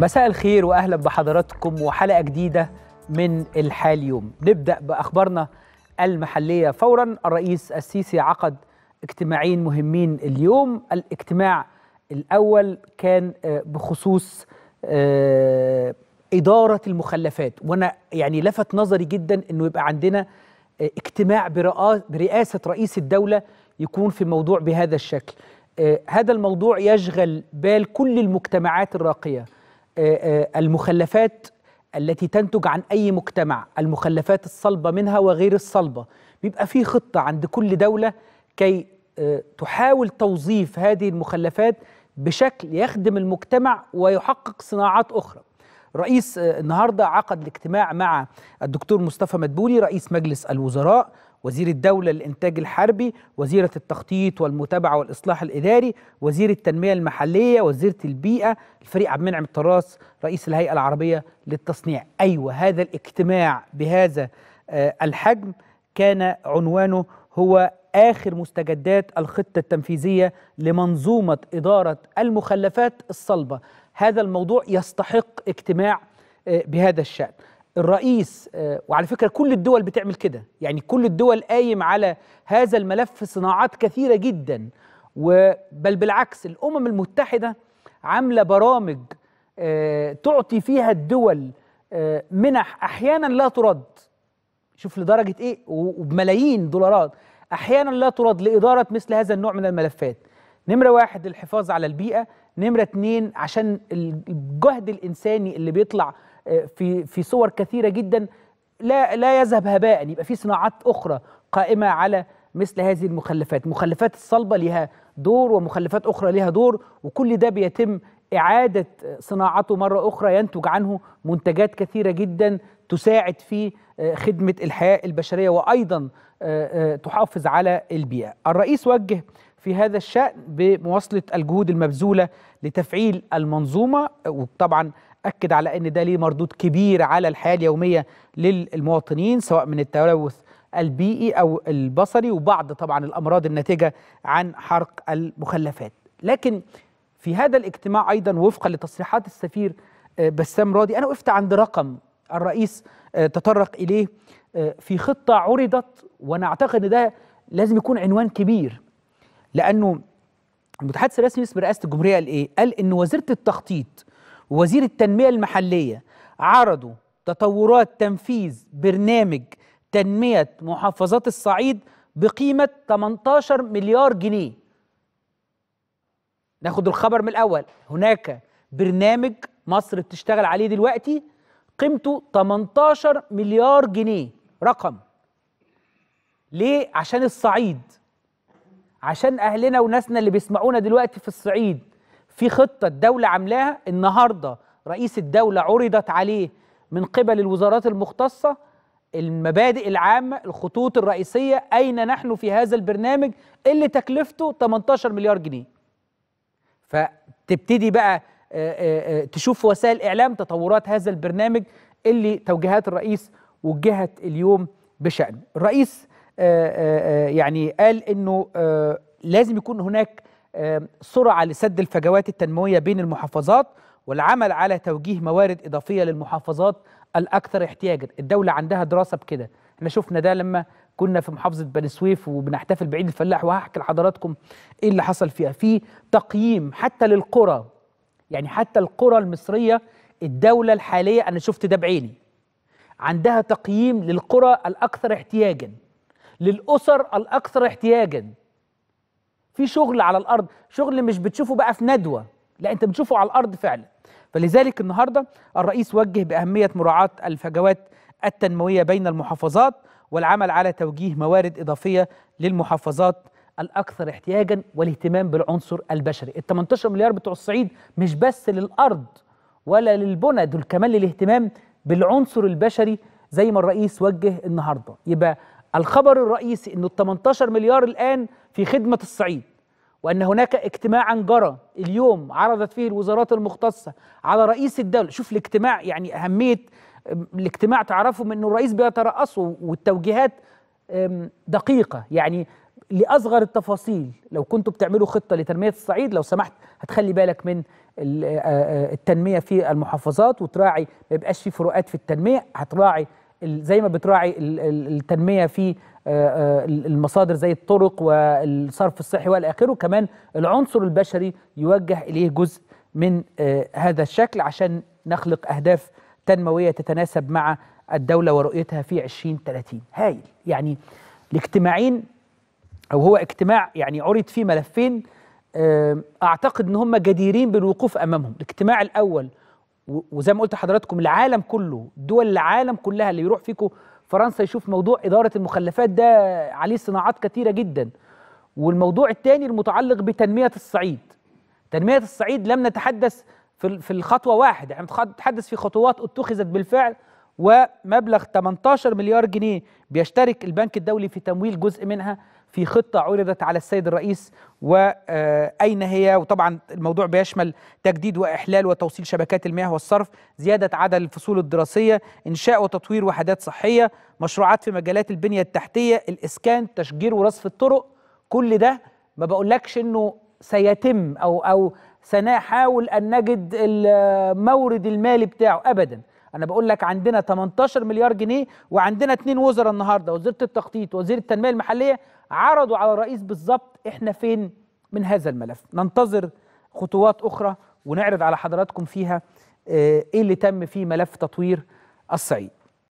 مساء الخير واهلا بحضراتكم وحلقه جديده من الحال يوم نبدا باخبارنا المحليه فورا الرئيس السيسي عقد اجتماعين مهمين اليوم الاجتماع الاول كان آه، بخصوص آه، اداره المخلفات وانا يعني لفت نظري جدا انه يبقى عندنا آه، اجتماع برئاسه رئيس الدوله يكون في موضوع بهذا الشكل هذا الموضوع يشغل بال كل المجتمعات الراقيه آه، آه، المخلفات التي تنتج عن أي مجتمع المخلفات الصلبة منها وغير الصلبة بيبقى في خطة عند كل دولة كي آه، تحاول توظيف هذه المخلفات بشكل يخدم المجتمع ويحقق صناعات أخرى رئيس النهارده عقد الاجتماع مع الدكتور مصطفى مدبولي رئيس مجلس الوزراء وزير الدولة للإنتاج الحربي وزيرة التخطيط والمتابعة والإصلاح الإداري وزير التنمية المحلية وزيرة البيئة الفريق عبد المنعم الطراس رئيس الهيئة العربية للتصنيع أيوة هذا الاجتماع بهذا آه، الحجم كان عنوانه هو آخر مستجدات الخطة التنفيذية لمنظومة إدارة المخلفات الصلبة هذا الموضوع يستحق اجتماع آه، بهذا الشأن الرئيس آه، وعلى فكره كل الدول بتعمل كده يعني كل الدول قايم على هذا الملف صناعات كثيره جدا بل بالعكس الامم المتحده عامله برامج آه، تعطي فيها الدول آه، منح احيانا لا ترد شوف لدرجه ايه وبملايين دولارات احيانا لا ترد لاداره مثل هذا النوع من الملفات نمره واحد الحفاظ على البيئه نمره اتنين عشان الجهد الانساني اللي بيطلع في في صور كثيره جدا لا لا يذهب هباء يبقى في صناعات اخرى قائمه على مثل هذه المخلفات مخلفات الصلبه لها دور ومخلفات اخرى لها دور وكل ده بيتم اعاده صناعته مره اخرى ينتج عنه منتجات كثيره جدا تساعد في خدمه الحياه البشريه وايضا آه، آه، تحافظ على البيئه الرئيس وجه في هذا الشأن بمواصلة الجهود المبذولة لتفعيل المنظومة وطبعا أكد على أن ده ليه مردود كبير على الحياة اليومية للمواطنين سواء من التلوث البيئي أو البصري وبعض طبعا الأمراض الناتجة عن حرق المخلفات لكن في هذا الاجتماع أيضا وفقا لتصريحات السفير آه، بسام راضي أنا وقفت عند رقم الرئيس آه، تطرق إليه آه، في خطة عرضت وأنا أعتقد أن ده لازم يكون عنوان كبير لأنه المتحدث الرسمي باسم رئاسة الجمهورية قال إيه؟ قال إن وزيرة التخطيط ووزير التنمية المحلية عرضوا تطورات تنفيذ برنامج تنمية محافظات الصعيد بقيمة 18 مليار جنيه ناخد الخبر من الأول هناك برنامج مصر بتشتغل عليه دلوقتي قيمته 18 مليار جنيه رقم ليه عشان الصعيد عشان اهلنا وناسنا اللي بيسمعونا دلوقتي في الصعيد في خطه الدوله عاملاها النهارده رئيس الدوله عرضت عليه من قبل الوزارات المختصه المبادئ العامه الخطوط الرئيسيه اين نحن في هذا البرنامج اللي تكلفته 18 مليار جنيه فتبتدي بقى آه، آه، آه، تشوف وسائل اعلام تطورات هذا البرنامج اللي توجيهات الرئيس وجهت اليوم بشأن الرئيس يعني قال انه لازم يكون هناك سرعة لسد الفجوات التنموية بين المحافظات والعمل على توجيه موارد إضافية للمحافظات الأكثر احتياجا الدولة عندها دراسة بكده احنا شفنا ده لما كنا في محافظة بني سويف وبنحتفل بعيد الفلاح وهحكي لحضراتكم ايه اللي حصل فيها في تقييم حتى للقرى يعني حتى القرى المصرية الدولة الحالية أنا شفت ده بعيني عندها تقييم للقرى الأكثر احتياجا للأسر الأكثر احتياجا في شغل على الارض شغل مش بتشوفه بقى في ندوه لا انت بتشوفه على الارض فعلا فلذلك النهارده الرئيس وجه باهميه مراعاه الفجوات التنمويه بين المحافظات والعمل على توجيه موارد اضافيه للمحافظات الاكثر احتياجا والاهتمام بالعنصر البشري ال 18 مليار بتوع الصعيد مش بس للارض ولا للبنى دول كمان للاهتمام بالعنصر البشري زي ما الرئيس وجه النهارده يبقى الخبر الرئيسي انه ال 18 مليار الان في خدمه الصعيد وأن هناك اجتماعا جرى اليوم عرضت فيه الوزارات المختصة على رئيس الدولة شوف الاجتماع يعني أهمية الاجتماع تعرفوا من أنه الرئيس بيترأسه والتوجيهات دقيقة يعني لأصغر التفاصيل لو كنتوا بتعملوا خطة لتنمية الصعيد لو سمحت هتخلي بالك من التنمية في المحافظات وتراعي ما يبقاش في فروقات في التنمية هتراعي زي ما بتراعي التنمية في آه، آه، المصادر زي الطرق والصرف الصحي والى اخره كمان العنصر البشري يوجه اليه جزء من آه، هذا الشكل عشان نخلق اهداف تنمويه تتناسب مع الدوله ورؤيتها في 2030 هايل يعني الاجتماعين او هو اجتماع يعني عرض فيه ملفين اعتقد ان هم جديرين بالوقوف امامهم الاجتماع الاول وزي ما قلت لحضراتكم العالم كله دول العالم كلها اللي بيروح فيكم فرنسا يشوف موضوع إدارة المخلفات ده عليه صناعات كتيرة جدا والموضوع الثاني المتعلق بتنمية الصعيد تنمية الصعيد لم نتحدث في الخطوة واحد يعني نتحدث في خطوات اتخذت بالفعل ومبلغ 18 مليار جنيه بيشترك البنك الدولي في تمويل جزء منها في خطة عرضت على السيد الرئيس وأين هي وطبعا الموضوع بيشمل تجديد وإحلال وتوصيل شبكات المياه والصرف زيادة عدد الفصول الدراسية إنشاء وتطوير وحدات صحية مشروعات في مجالات البنية التحتية الإسكان تشجير ورصف الطرق كل ده ما بقولكش إنه سيتم أو أو سنحاول أن نجد المورد المالي بتاعه أبداً انا بقول لك عندنا 18 مليار جنيه وعندنا اثنين وزراء النهارده وزيره التخطيط ووزير التنميه المحليه عرضوا على الرئيس بالظبط احنا فين من هذا الملف ننتظر خطوات اخرى ونعرض على حضراتكم فيها آه، ايه اللي تم في ملف تطوير الصعيد